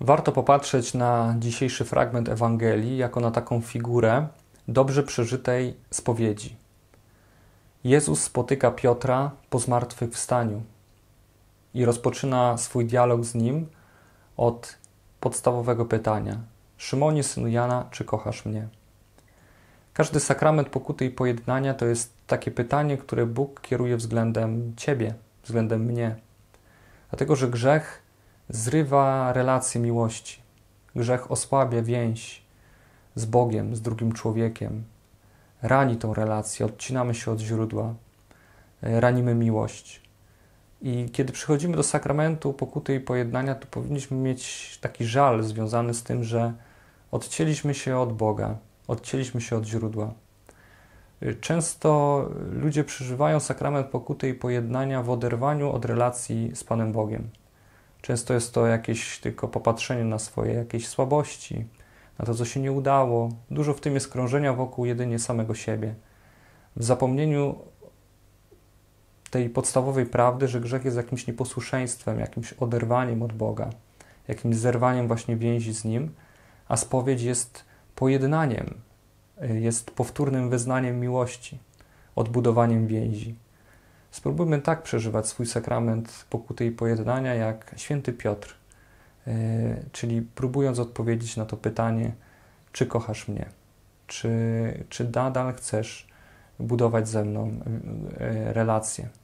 Warto popatrzeć na dzisiejszy fragment Ewangelii jako na taką figurę dobrze przeżytej spowiedzi. Jezus spotyka Piotra po zmartwychwstaniu i rozpoczyna swój dialog z nim od podstawowego pytania: Szymonie, synu Jana, czy kochasz mnie? Każdy sakrament pokuty i pojednania to jest takie pytanie, które Bóg kieruje względem ciebie, względem mnie. Dlatego, że grzech zrywa relacje miłości. Grzech osłabia więź z Bogiem, z drugim człowiekiem. Rani tą relację, odcinamy się od źródła, e, ranimy miłość. I kiedy przychodzimy do sakramentu pokuty i pojednania, to powinniśmy mieć taki żal związany z tym, że odcięliśmy się od Boga, odcięliśmy się od źródła. E, często ludzie przeżywają sakrament pokuty i pojednania w oderwaniu od relacji z Panem Bogiem. Często jest to jakieś tylko popatrzenie na swoje jakieś słabości, na to, co się nie udało. Dużo w tym jest krążenia wokół jedynie samego siebie. W zapomnieniu tej podstawowej prawdy, że grzech jest jakimś nieposłuszeństwem, jakimś oderwaniem od Boga, jakimś zerwaniem właśnie więzi z Nim, a spowiedź jest pojednaniem, y, jest powtórnym wyznaniem miłości, odbudowaniem więzi. Spróbujmy tak przeżywać swój sakrament pokuty i pojednania, jak święty Piotr, e, czyli próbując odpowiedzieć na to pytanie, czy kochasz mnie, czy, czy nadal chcesz budować ze mną e, relacje.